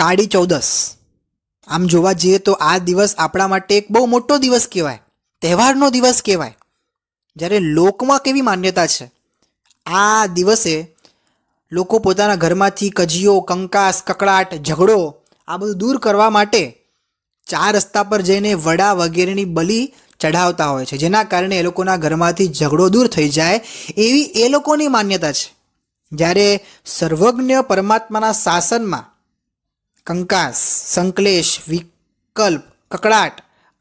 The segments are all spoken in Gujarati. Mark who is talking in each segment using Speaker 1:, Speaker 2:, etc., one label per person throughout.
Speaker 1: કાળી ચૌદસ આમ જોવા જઈએ તો આ દિવસ આપણા માટે એક બહુ મોટો દિવસ કહેવાય તહેવારનો દિવસ કહેવાય જ્યારે લોકમાં કેવી માન્યતા છે આ દિવસે લોકો પોતાના ઘરમાંથી કજીઓ કંકાસ કકડાટ ઝઘડો આ બધું દૂર કરવા માટે ચાર રસ્તા પર જઈને વડા વગેરેની બલી ચઢાવતા હોય છે જેના કારણે એ લોકોના ઘરમાંથી ઝઘડો દૂર થઈ જાય એવી એ લોકોની માન્યતા છે જ્યારે સર્વજ્ઞ પરમાત્માના શાસનમાં કંકાસ સંકલેશ વિકલ્પ કકડાટ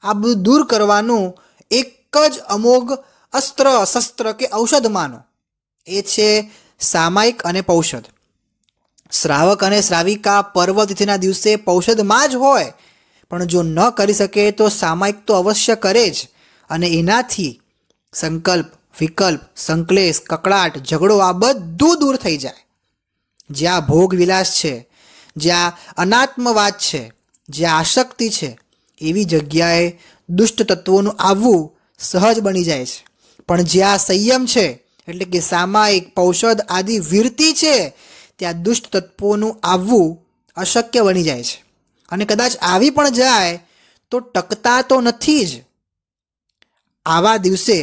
Speaker 1: આ બધું દૂર કરવાનું એક જ અમોઘ અસ્ત્ર શસ્ત્ર કે ઔષધ માનો એ છે સામાયિક અને પૌષધ શ્રાવક અને શ્રાવિકા પર્વ તિથિના દિવસે પૌષધમાં જ હોય પણ જો ન કરી શકે તો સામાયિક તો અવશ્ય કરે જ અને એનાથી સંકલ્પ વિકલ્પ સંકલેશ કકળાટ ઝઘડો આ બધું દૂર થઈ જાય જ્યાં ભોગ વિલાસ છે જ્યાં અનાત્મવાદ છે જ્યાં આશક્તિ છે એવી જગ્યાએ દુષ્ટ તત્વોનું આવવું સહજ બની જાય છે પણ જ્યાં સંયમ છે એટલે કે સામાયિક પૌષધ આદિ વીરતી છે ત્યાં દુષ્ટ તત્વોનું આવવું અશક્ય બની જાય છે અને કદાચ આવી પણ જાય તો ટકતા તો નથી જ આવા દિવસે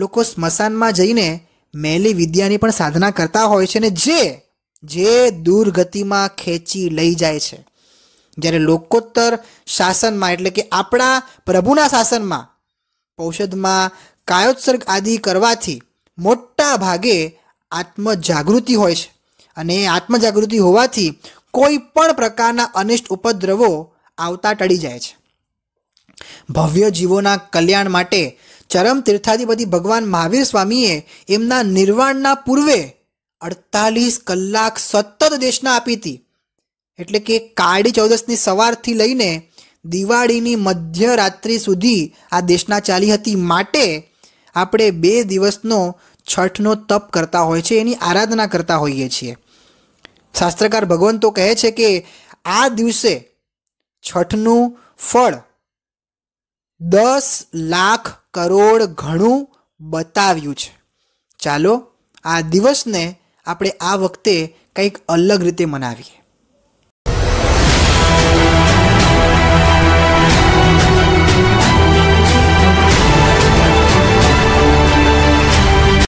Speaker 1: લોકો સ્મશાનમાં જઈને મેલી વિદ્યાની પણ સાધના કરતા હોય છે ને જે જે દુર્ગતિમાં ખેંચી લઈ જાય છે જ્યારે લોકોત્તર શાસનમાં એટલે કે આપણા પ્રભુના શાસનમાં ઔષધમાં કાયોત્સર્ગ આદિ કરવાથી મોટા ભાગે આત્મજાગૃતિ હોય છે અને એ આત્મજાગૃતિ હોવાથી કોઈ પણ પ્રકારના અનિષ્ટ ઉપદ્રવો આવતા ટળી જાય છે ભવ્ય જીવોના કલ્યાણ માટે ચરમ તીર્થાધિપતિ ભગવાન મહાવીર સ્વામીએ એમના નિર્વાણના પૂર્વે અડતાલીસ કલાક સતત દેશના આપી હતી એટલે કે કાળી ચૌદસની સવારથી લઈને દિવાળીની મધ્યરાત્રિ સુધી આ દેશના ચાલી હતી માટે આપણે બે દિવસનો છઠનો તપ કરતા હોય છે એની આરાધના કરતા હોઈએ છીએ શાસ્ત્રકાર ભગવાન તો કહે છે કે આ દિવસે છઠનું ફળ દસ લાખ કરોડ ઘણું બતાવ્યું છે ચાલો આ દિવસને આપણે આ વખતે કંઈક અલગ રીતે મનાવીએ